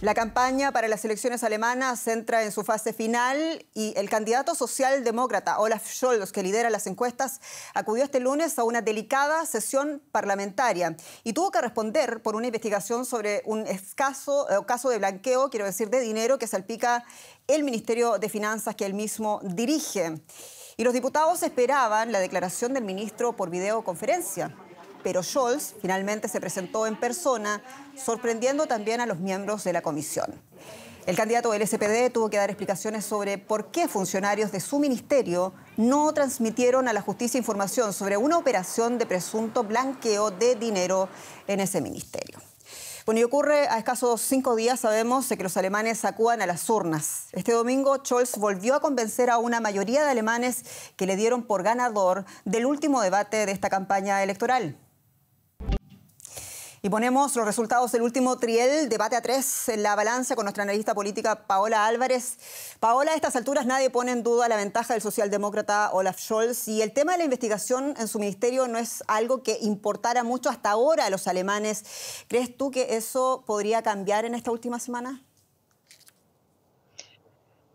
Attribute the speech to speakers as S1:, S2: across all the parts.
S1: La campaña para las elecciones alemanas entra en su fase final y el candidato socialdemócrata Olaf Scholz, que lidera las encuestas, acudió este lunes a una delicada sesión parlamentaria y tuvo que responder por una investigación sobre un escaso eh, caso de blanqueo, quiero decir, de dinero que salpica el Ministerio de Finanzas que él mismo dirige. Y los diputados esperaban la declaración del ministro por videoconferencia pero Scholz finalmente se presentó en persona, sorprendiendo también a los miembros de la comisión. El candidato del SPD tuvo que dar explicaciones sobre por qué funcionarios de su ministerio no transmitieron a la justicia información sobre una operación de presunto blanqueo de dinero en ese ministerio. Bueno, y ocurre a escasos cinco días, sabemos, de que los alemanes acudan a las urnas. Este domingo, Scholz volvió a convencer a una mayoría de alemanes que le dieron por ganador del último debate de esta campaña electoral. Y ponemos los resultados del último triel, debate a tres, en la balanza con nuestra analista política Paola Álvarez. Paola, a estas alturas nadie pone en duda la ventaja del socialdemócrata Olaf Scholz y el tema de la investigación en su ministerio no es algo que importara mucho hasta ahora a los alemanes. ¿Crees tú que eso podría cambiar en esta última semana?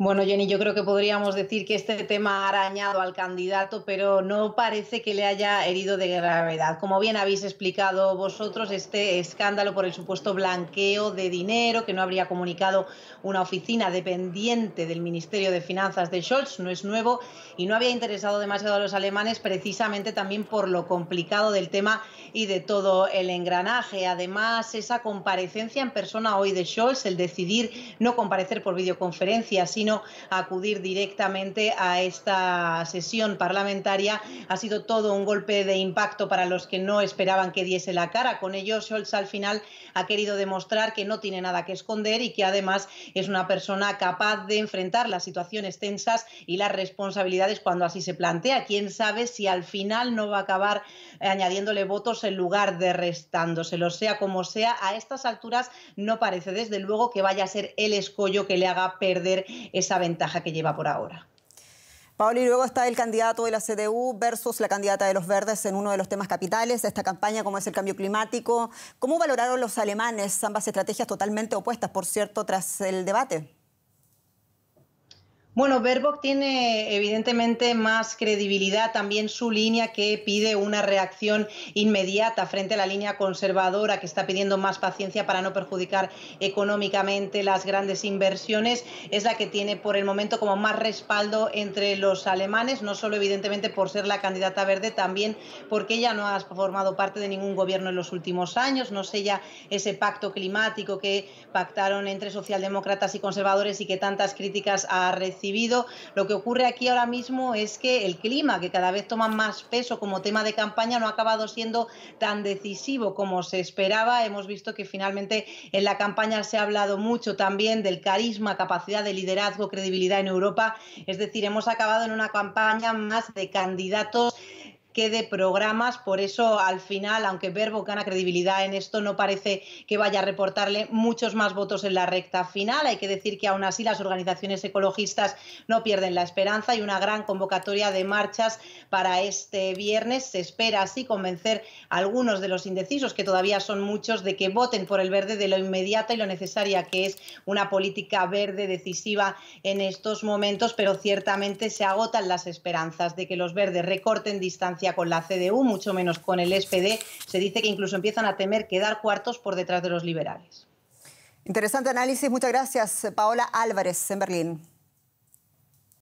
S2: Bueno, Jenny, yo creo que podríamos decir que este tema ha arañado al candidato, pero no parece que le haya herido de gravedad. Como bien habéis explicado vosotros, este escándalo por el supuesto blanqueo de dinero que no habría comunicado una oficina dependiente del Ministerio de Finanzas de Scholz no es nuevo y no había interesado demasiado a los alemanes precisamente también por lo complicado del tema y de todo el engranaje. Además, esa comparecencia en persona hoy de Scholz, el decidir no comparecer por videoconferencia, sino acudir directamente a esta sesión parlamentaria. Ha sido todo un golpe de impacto para los que no esperaban que diese la cara. Con ello, Scholz al final ha querido demostrar que no tiene nada que esconder y que además es una persona capaz de enfrentar las situaciones tensas y las responsabilidades cuando así se plantea. Quién sabe si al final no va a acabar añadiéndole votos en lugar de restándoselos. Sea como sea, a estas alturas no parece desde luego que vaya a ser el escollo que le haga perder esa ventaja que lleva por ahora.
S1: y luego está el candidato de la CDU versus la candidata de los verdes en uno de los temas capitales de esta campaña, como es el cambio climático. ¿Cómo valoraron los alemanes ambas estrategias totalmente
S2: opuestas, por cierto, tras el debate? Bueno, Baerbock tiene evidentemente más credibilidad también su línea que pide una reacción inmediata frente a la línea conservadora que está pidiendo más paciencia para no perjudicar económicamente las grandes inversiones. Es la que tiene por el momento como más respaldo entre los alemanes, no solo evidentemente por ser la candidata verde, también porque ella no ha formado parte de ningún gobierno en los últimos años, no ya ese pacto climático que pactaron entre socialdemócratas y conservadores y que tantas críticas ha recibido lo que ocurre aquí ahora mismo es que el clima, que cada vez toma más peso como tema de campaña, no ha acabado siendo tan decisivo como se esperaba. Hemos visto que finalmente en la campaña se ha hablado mucho también del carisma, capacidad de liderazgo, credibilidad en Europa. Es decir, hemos acabado en una campaña más de candidatos quede programas. Por eso, al final, aunque Verbo gana credibilidad en esto, no parece que vaya a reportarle muchos más votos en la recta final. Hay que decir que aún así las organizaciones ecologistas no pierden la esperanza y una gran convocatoria de marchas para este viernes. Se espera así convencer a algunos de los indecisos, que todavía son muchos, de que voten por el verde de lo inmediata y lo necesaria que es una política verde decisiva en estos momentos, pero ciertamente se agotan las esperanzas de que los verdes recorten distancia con la CDU, mucho menos con el SPD. Se dice que incluso empiezan a temer quedar cuartos por detrás de los liberales.
S1: Interesante análisis. Muchas gracias, Paola Álvarez, en Berlín.